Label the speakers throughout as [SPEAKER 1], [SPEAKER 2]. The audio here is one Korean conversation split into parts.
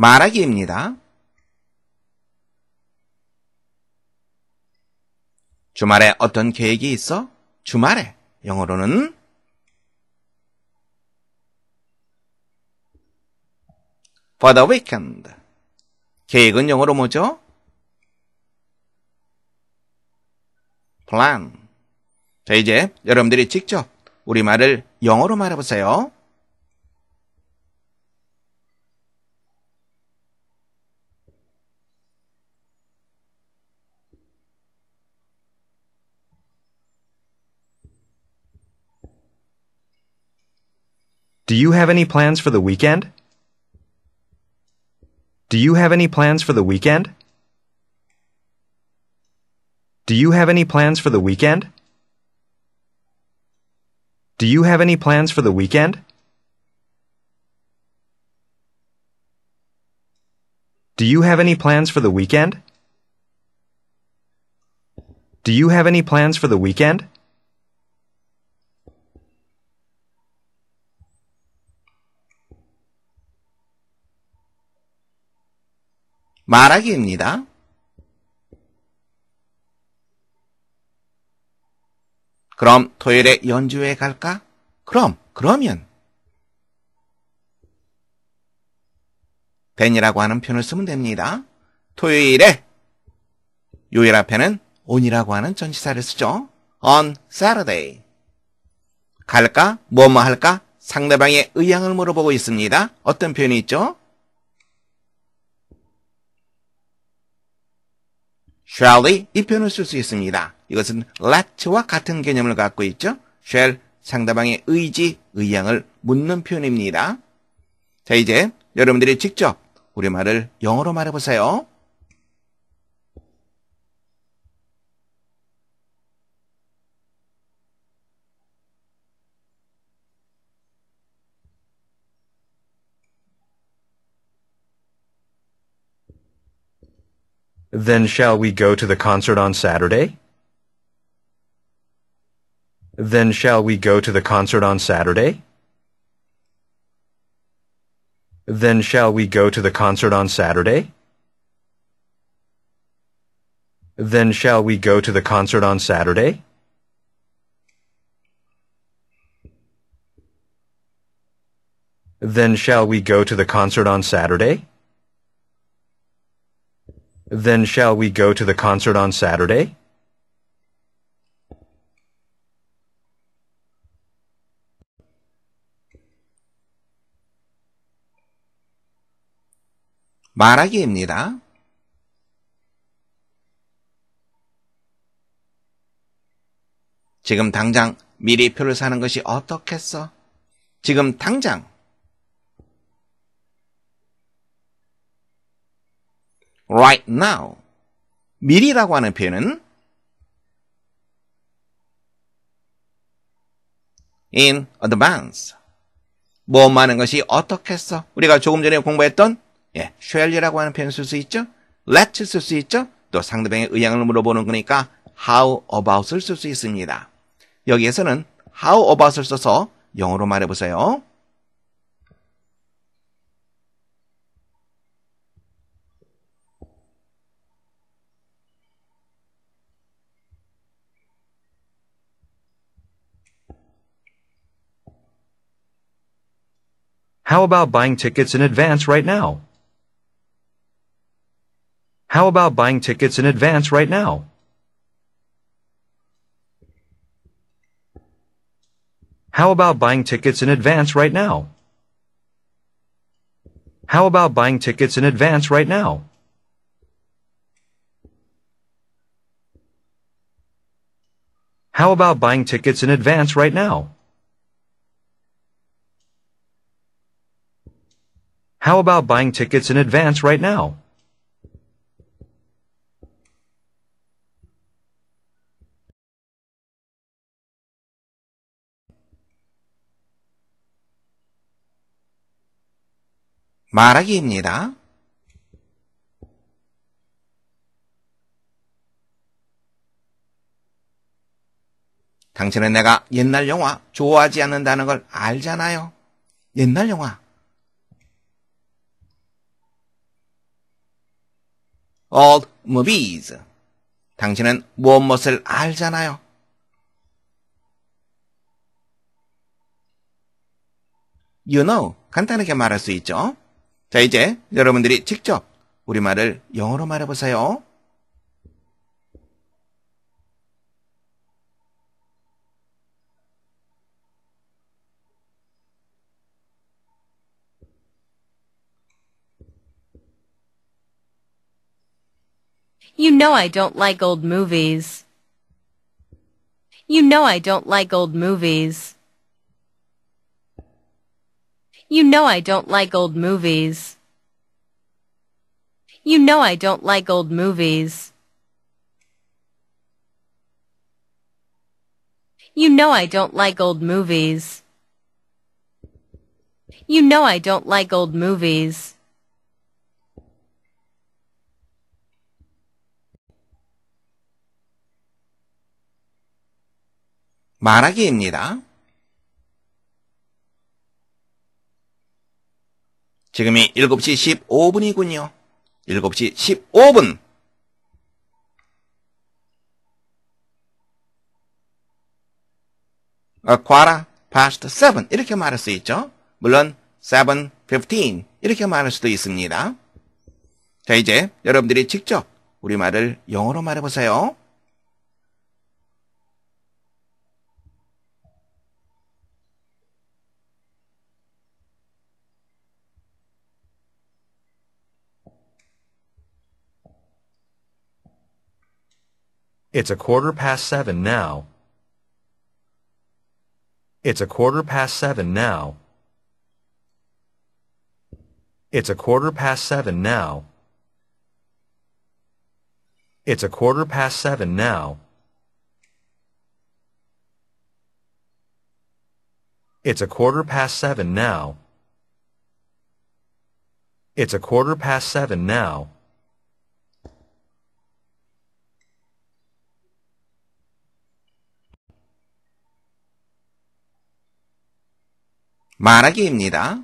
[SPEAKER 1] 말하기입니다. 주말에 어떤 계획이 있어? 주말에 영어로는 for the weekend. 계획은 영어로 뭐죠? plan. 자, 이제 여러분들이 직접 우리말을 영어로 말해보세요.
[SPEAKER 2] Do you have any plans for the weekend? Do you have any plans for the weekend? Do you have any plans for the weekend? Do you have any plans for the weekend? Do you have any plans for the weekend? Do you have any plans for the weekend?
[SPEAKER 1] 말하기입니다. 그럼 토요일에 연주회 갈까? 그럼, 그러면. 벤이라고 하는 표현을 쓰면 됩니다. 토요일에 요일 앞에는 on이라고 하는 전치사를 쓰죠. on Saturday. 갈까? 뭐뭐 할까? 상대방의 의향을 물어보고 있습니다. 어떤 표현이 있죠? shall이 이 표현을 쓸 수 있습니다. 이것은 let와 같은 개념을 갖고 있죠. shall 상대방의 의지, 의향을 묻는 표현입니다. 자, 이제 여러분들이 직접 우리말을 영어로 말해보세요.
[SPEAKER 2] Then shall we go to the concert on Saturday? Then shall we go to the concert on Saturday? Then shall we go to the concert on Saturday? Then shall we go to the concert on Saturday? Then shall we go to the concert on Saturday? Then shall we go to the concert on Saturday?
[SPEAKER 1] 말하기입니다. 지금 당장 미리 표를 사는 것이 어떻겠어? 지금 당장 right now. 미리라고 하는 표현은 in advance. 뭐 많은 것이 어떻게 했어? 우리가 조금 전에 공부했던 예, shall이라고 하는 표현 쓸수 있죠. let 쓸수 있죠. 또 상대방의 의향을 물어보는 거니까 how about을 쓸 수 있습니다. 여기에서는 how about을 써서 영어로 말해보세요.
[SPEAKER 2] How about buying tickets in advance right now? How about buying tickets in advance right now? How about buying tickets in advance right now? How about buying tickets in advance right now? How about buying tickets in advance right now? How about buying tickets in advance right now?
[SPEAKER 1] 말하기입니다. 당신은 내가 옛날 영화 좋아하지 않는다는 걸 알잖아요. 옛날 영화 old movies. 당신은 무엇무엇을 알잖아요. You know. 간단하게 말할 수 있죠. 자, 이제 여러분들이 직접 우리말을 영어로 말해보세요. You know I don't like old movies. You know I don't like old movies. You know I don't like old movies. You know I don't like old movies. You know I don't like old movies. You know I don't like old movies. 말하기입니다. 지금이 7시 15분이군요. 7시 15분! A q u a r t past seven 이렇게 말할 수 있죠. 물론 seven fifteen 이렇게 말할 수도 있습니다. 자 이제 여러분들이 직접 우리말을 영어로 말해보세요.
[SPEAKER 2] It's a quarter past seven now. It's a quarter past seven now. It's a quarter past seven now. It's a quarter past seven now. It's a quarter past seven now. It's a quarter past seven now.
[SPEAKER 1] 말하기입니다.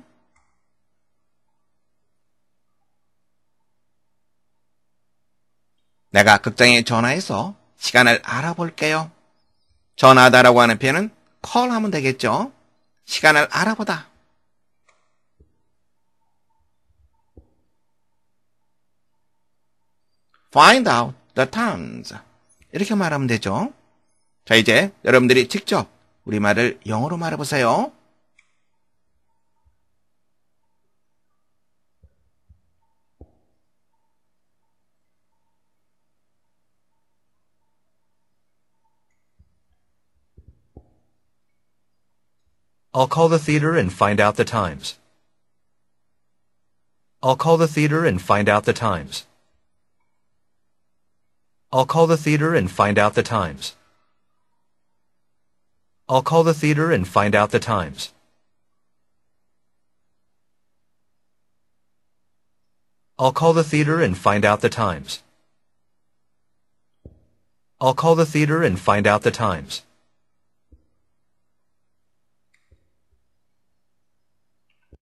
[SPEAKER 1] 내가 극장에 전화해서 시간을 알아볼게요. 전화하다라고 하는 표현은 call 하면 되겠죠. 시간을 알아보다. find out the times. 이렇게 말하면 되죠. 자, 이제 여러분들이 직접 우리말을 영어로 말해보세요.
[SPEAKER 2] I'll call the theater and find out the times. I'll call the theater and find out the times. I'll call the theater and find out the times. I'll call the theater and find out the times. I'll call the theater and find out the times. I'll call the theater and find out the times.